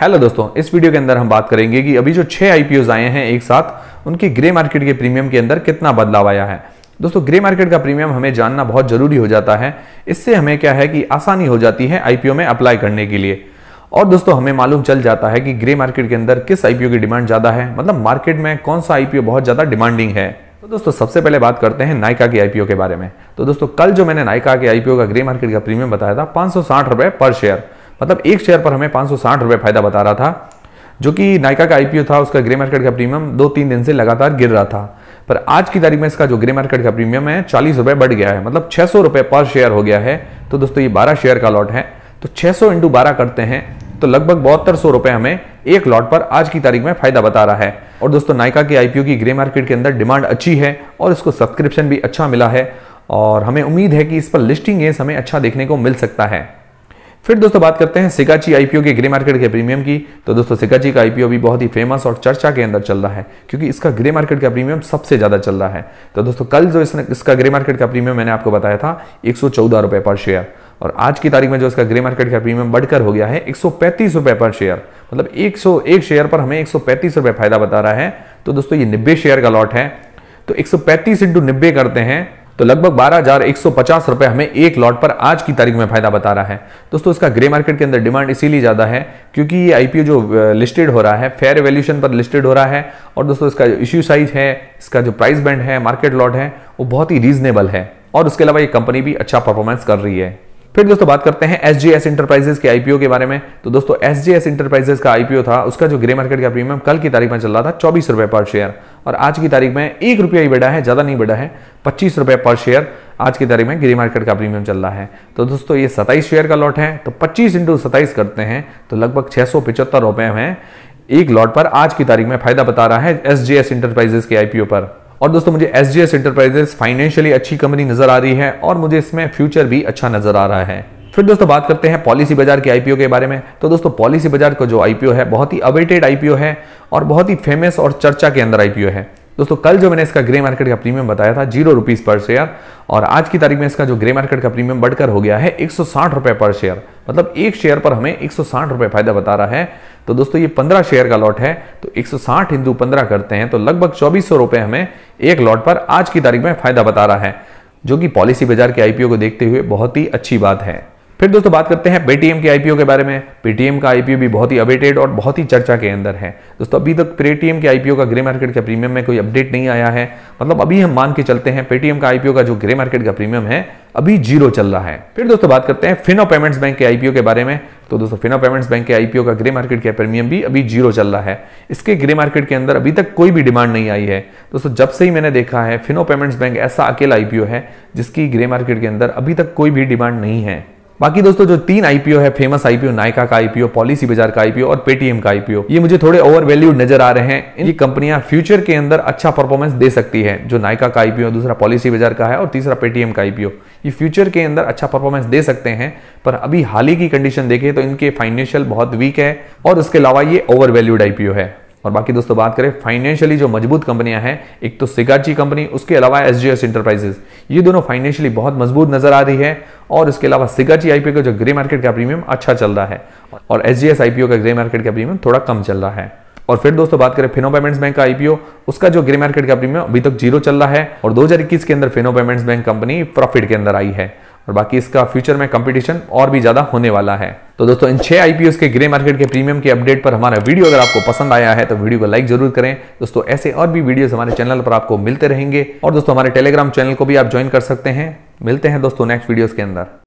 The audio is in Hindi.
हेलो दोस्तों इस वीडियो के अंदर हम बात करेंगे कि अभी जो छह आईपीओ आए हैं एक साथ उनकी ग्रे मार्केट के प्रीमियम के अंदर कितना बदलाव आया है दोस्तों ग्रे मार्केट का प्रीमियम हमें जानना बहुत जरूरी हो जाता है इससे हमें क्या है कि आसानी हो जाती है आईपीओ में अप्लाई करने के लिए और दोस्तों हमें मालूम चल जाता है कि ग्रे मार्केट के अंदर किस आईपीओ की डिमांड ज़्यादा है मतलब मार्केट में कौन सा आईपीओ बहुत ज़्यादा डिमांडिंग है तो दोस्तों सबसे पहले बात करते हैं नायका के आईपीओ के बारे में तो दोस्तों कल जो मैंने नायका के आईपीओ का ग्रे मार्केट का प्रीमियम बताया था पांच सौ पर शेयर मतलब एक शेयर पर हमें पांच रुपए फायदा बता रहा था जो कि नायका का आईपीओ था उसका ग्रे मार्केट का प्रीमियम दो तीन दिन से लगातार गिर रहा था पर आज की तारीख में इसका जो ग्रे मार्केट का प्रीमियम है चालीस रुपए बढ़ गया है मतलब छह सौ रुपए पर शेयर हो गया है तो दोस्तों ये बारह शेयर का लॉट है तो छह सौ इंटू बारह करते हैं तो लगभग बहत्तर सौ रुपए हमें एक लॉट पर आज की तारीख में फायदा बता रहा है और दोस्तों नायका के आईपीओ की ग्रे मार्केट के अंदर डिमांड अच्छी है और इसको सब्सक्रिप्शन भी अच्छा मिला है और हमें उम्मीद है कि इस पर लिस्टिंग गेंस हमें अच्छा देखने को मिल सकता है फिर दोस्तों बात करते हैं सिकाची आईपीओ के ग्रे मार्केट के प्रीमियम की तो दोस्तों सिकाची का आईपीओ भी बहुत ही फेमस और चर्चा के अंदर चल रहा है क्योंकि इसका ग्रे मार्केट का प्रीमियम सबसे ज्यादा चल रहा है तो दोस्तों कल जो इसने इसका ग्रे मार्केट का प्रीमियम मैंने आपको बताया था एक रुपए पर शेयर और आज की तारीख में जो इसका ग्रे मार्केट का प्रीमियम बढ़कर हो गया है एक रुपए पर शेयर मतलब एक, एक शेयर पर हमें एक रुपए फायदा बता रहा है तो दोस्तों ये नब्बे शेयर का लॉट है तो एक सौ पैंतीस इंटू करते हैं तो लगभग बारह हजार एक सौ पचास रुपए हमें एक लॉट पर आज की तारीख में फायदा बता रहा है दोस्तों इसका ग्रे मार्केट के अंदर डिमांड इसीलिए ज्यादा है क्योंकि ये आईपीओ जो लिस्टेड हो रहा है फेयर वैल्यूशन पर लिस्टेड हो रहा है और दोस्तों इसका जो इश्यू साइज है इसका जो प्राइस बैंड है मार्केट लॉट है वो बहुत ही रीजनेबल है और उसके अलावा ये कंपनी भी अच्छा परफॉर्मेंस कर रही है फिर दोस्तों बात करते हैं एस जी एस इंटरप्राइजेस के आईपीओ के बारे में तो दोस्तों एस जी एस इंटरप्राइजेस का आईपीओ था उसका जो ग्रे मार्केट का प्रीमियम कल की तारीख में चल रहा था चौबीस रुपए पर शेयर और आज की तारीख में एक रुपया ही बढ़ा है ज़्यादा नहीं बढ़ा है पच्चीस रुपए पर शेयर आज की तारीख में गिरी मार्केट का प्रीमियम चल रहा है तो दोस्तों ये सताइस शेयर का लॉट है तो पच्चीस इंटू सताइस करते हैं तो लगभग छह सौ पिचहत्तर रुपए में एक लॉट पर आज की तारीख में फायदा बता रहा है एस जी एस इंटरप्राइजेस के आईपीओ पर और दोस्तों मुझे S G S enterprises financially अच्छी कंपनी नजर आ रही है और मुझे इसमें फ्यूचर भी अच्छा नजर आ रहा है फिर दोस्तों बात करते हैं पॉलिसी बाजार के आईपीओ के बारे में तो दोस्तों पॉलिसी बाजार का जो आईपीओ है बहुत ही अवेटेड आईपीओ है और बहुत ही फेमस और चर्चा के अंदर आईपीओ है दोस्तों कल जो मैंने इसका ग्रे मार्केट का प्रीमियम बताया था जीरो रुपीज पर शेयर और आज की तारीख में इसका जो ग्रे मार्केट का प्रीमियम बढ़कर हो गया है एक सौ पर शेयर मतलब एक शेयर पर हमें एक सौ फायदा बता रहा है तो दोस्तों ये 15 शेयर का लॉट है तो 160 सौ साठ हिंदू पंद्रह करते हैं तो लगभग चौबीस सौ रुपए हमें एक लॉट पर आज की तारीख में फायदा बता रहा है जो कि पॉलिसी बाजार के आईपीओ को देखते हुए बहुत ही अच्छी बात है फिर दोस्तों बात करते हैं पेटीएम के आईपीओ के बारे में पेटीएम का आईपीओ भी बहुत ही अपडेटेड और बहुत ही चर्चा के अंदर है दोस्तों अभी तक पेटीएम के आईपीओ का ग्रे मार्केट का प्रीमियम में कोई अपडेट नहीं आया है मतलब अभी हम मान के चलते हैं पेटीएम का आईपीओ का जो ग्रे मार्केट का प्रीमियम है अभी जीरो चल रहा है फिर दोस्तों बात करते हैं फिनो पेमेंट्स बैंक के आईपीओ के बारे में तो दोस्तों फिनो पेमेंट्स बैंक के आईपीओ का ग्रे मार्केट का प्रीमियम भी अभी जीरो चल रहा है इसके ग्रे मार्केट के अंदर अभी तक कोई भी डिमांड नहीं आई है दोस्तों जब से ही मैंने देखा है फिनो पेमेंट्स बैंक ऐसा अकेला आईपीओ है जिसकी ग्रे मार्केट के अंदर अभी तक कोई भी डिमांड नहीं है बाकी दोस्तों जो तीन आईपीओ है फेमस आईपीओ नायका का आईपीओ पॉलिसी बाजार का आईपीओ और पेटीएम का आईपीओ ये मुझे थोड़े ओवर वैल्यूड नजर आ रहे हैं ये कंपनियां फ्यूचर के अंदर अच्छा परफॉर्मेंस दे सकती है जो नायका का आईपीओ दूसरा पॉलिसी बाजार का है और तीसरा पेटीएम का आईपीओ ये फ्यूचर के अंदर अच्छा परफॉर्मेंस दे सकते हैं पर अभी हाल ही की कंडीशन देखें तो इनके फाइनेंशियल बहुत वीक है और उसके अलावा ये ओवर वैल्यूड आईपीओ है और बाकी दोस्तों बात करें फाइनेंशियली जो मजबूत कंपनियां हैं एक तो सिगाची कंपनी उसके अलावा एस जी एस इंटरप्राइजेस ये दोनों फाइनेंशियली बहुत मजबूत नजर आ रही है और इसके अलावा सिकाची आईपीओ का जो ग्रे मार्केट का प्रीमियम अच्छा चल रहा है और एस जी एस आईपीओ का ग्रे मार्केट का प्रीमियम थोड़ा कम चल रहा है और फिर दोस्तों बात करें फिनो पेमेंट्स बैंक का आईपीओ उसका जो ग्रे मार्केट का प्रीमियम अभी तक जीरो चल रहा है और इक्कीस के अंदर Fino payments bank company profit के अंदर आई है और बाकी इसका फ्यूचर में कंपटीशन और भी ज़्यादा होने वाला है तो दोस्तों इन छह आईपीओ के ग्रे मार्केट के प्रीमियम के अपडेट पर हमारा वीडियो अगर आपको पसंद आया है तो वीडियो को लाइक जरूर करें दोस्तों ऐसे और भी वीडियोस हमारे चैनल पर आपको मिलते रहेंगे और दोस्तों हमारे टेलीग्राम चैनल को भी आप ज्वाइन कर सकते हैं मिलते हैं दोस्तों नेक्स्ट वीडियो के अंदर